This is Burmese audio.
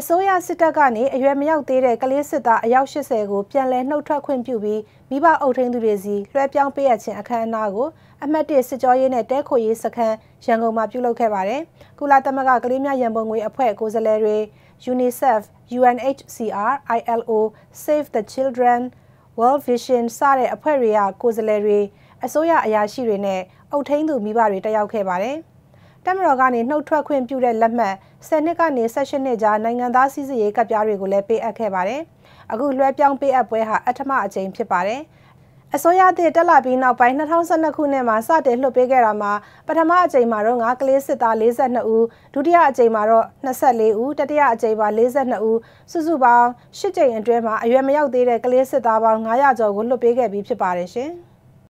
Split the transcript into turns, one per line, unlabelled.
အစိုးရစစ်တပ်ကနေအရွယ်မရောက်သေးတဲ့ကလေးစစ်သားအယောက်80ကိုပြန်လည်နှုတ်ထွက်ခွင့်ပြုပြီးမိဘအုပ်ထိန်းသူတွေစီလွှဲပြောင်းပေးအပ်ခြင်းအခမ်းအနားကိုအမှတ်၁စစ်ကြောရေးနဲ့တဲခိုရေးစခန်းရန်ကုန်မှာပြုလုပ်ခဲ့ပါတယ်။ကုလသမဂ္ဂကလေးများရန်ပုံငွေအဖွဲ့ကိုယ်စားလှယ်တွေ UNICEF, UNHCR, ILO, Save the Children, World Vision စတဲ့အဖွဲ့တွေကကိုယ်စားလှယ်တွေအစိုးရအရာရှိတွေနဲ့အုပ်ထိန်းသူမိဘတွေတက်ရောက်ခဲ့ပါတယ်။တက်မတော်ကနေနှုတ်ထွက်ခွင့်ပြုတဲ့လက်မှတ်10နှစ်ကနေ16နှစ်ကြာနိုင်ငံသားစည်းစိမ်ရေးကပ်ပြားတွေကိုလည်းပေးအပ်ခဲ့ပါတယ်။အခုလွှဲပြောင်းပေးအပ်ပွဲဟာအထမအကြိမ်ဖြစ်ပါတယ်။အစိုးရသစ်တက်လာပြီးနောက်ပိုင်း2012ခုနှစ်မှာစတင်လွှတ်ပေးခဲ့တာမှာပထမအကြိမ်မှာတော့ငါကလေးစစ်သား42ဦးဒုတိယအကြိမ်မှာတော့24ဦးတတိယအကြိမ်မှာ42ဦးစုစုပေါင်း8ကြိမ်အတွင်းမှာအရွယ်မရောက်သေးတဲ့ကလေးစစ်သားပေါင်း900ကျော်ကိုလွှတ်ပေးခဲ့ပြီးဖြစ်ပါတယ်ရှင်။